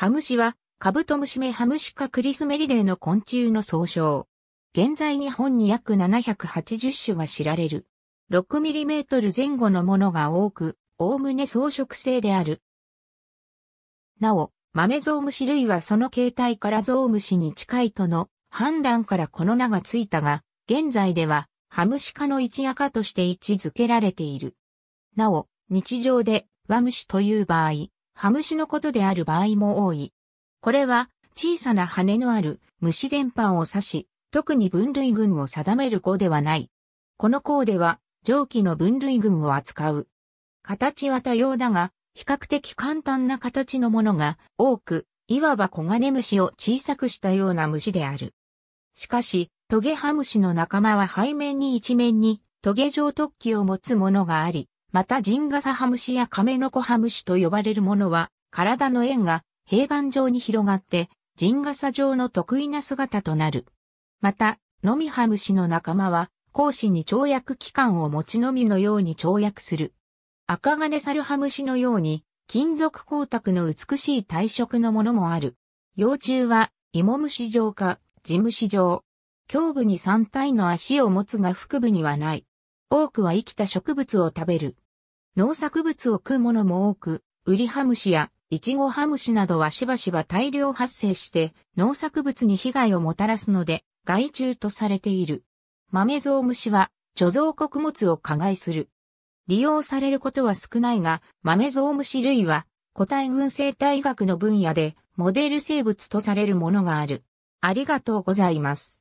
ハムシは、カブトムシメハムシカクリスメリデーの昆虫の総称。現在日本に約780種が知られる。6mm 前後のものが多く、おおむね草食性である。なお、豆ゾウムシ類はその形態からゾウムシに近いとの判断からこの名がついたが、現在ではハムシ科の一夜科として位置づけられている。なお、日常でワムシという場合、ハムシのことである場合も多い。これは小さな羽のある虫全般を指し、特に分類群を定める項ではない。この項では上記の分類群を扱う。形は多様だが、比較的簡単な形のものが多く、いわば小金虫を小さくしたような虫である。しかし、トゲハムシの仲間は背面に一面にトゲ状突起を持つものがあり、またジンガサハムシやカメノコハムシと呼ばれるものは、体の円が平板状に広がって、ジンガサ状の得意な姿となる。また、ノミハムシの仲間は、講師に跳躍器官を持ちのみのように跳躍する。赤金サルハムシのように、金属光沢の美しい体色のものもある。幼虫は、芋虫状か、ジムシ状。胸部に3体の足を持つが腹部にはない。多くは生きた植物を食べる。農作物を食うものも多く、ウリハムシやイチゴハムシなどはしばしば大量発生して農作物に被害をもたらすので害虫とされている。豆ゾウムシは貯蔵穀物を加害する。利用されることは少ないが、豆ゾウムシ類は個体群生態学の分野でモデル生物とされるものがある。ありがとうございます。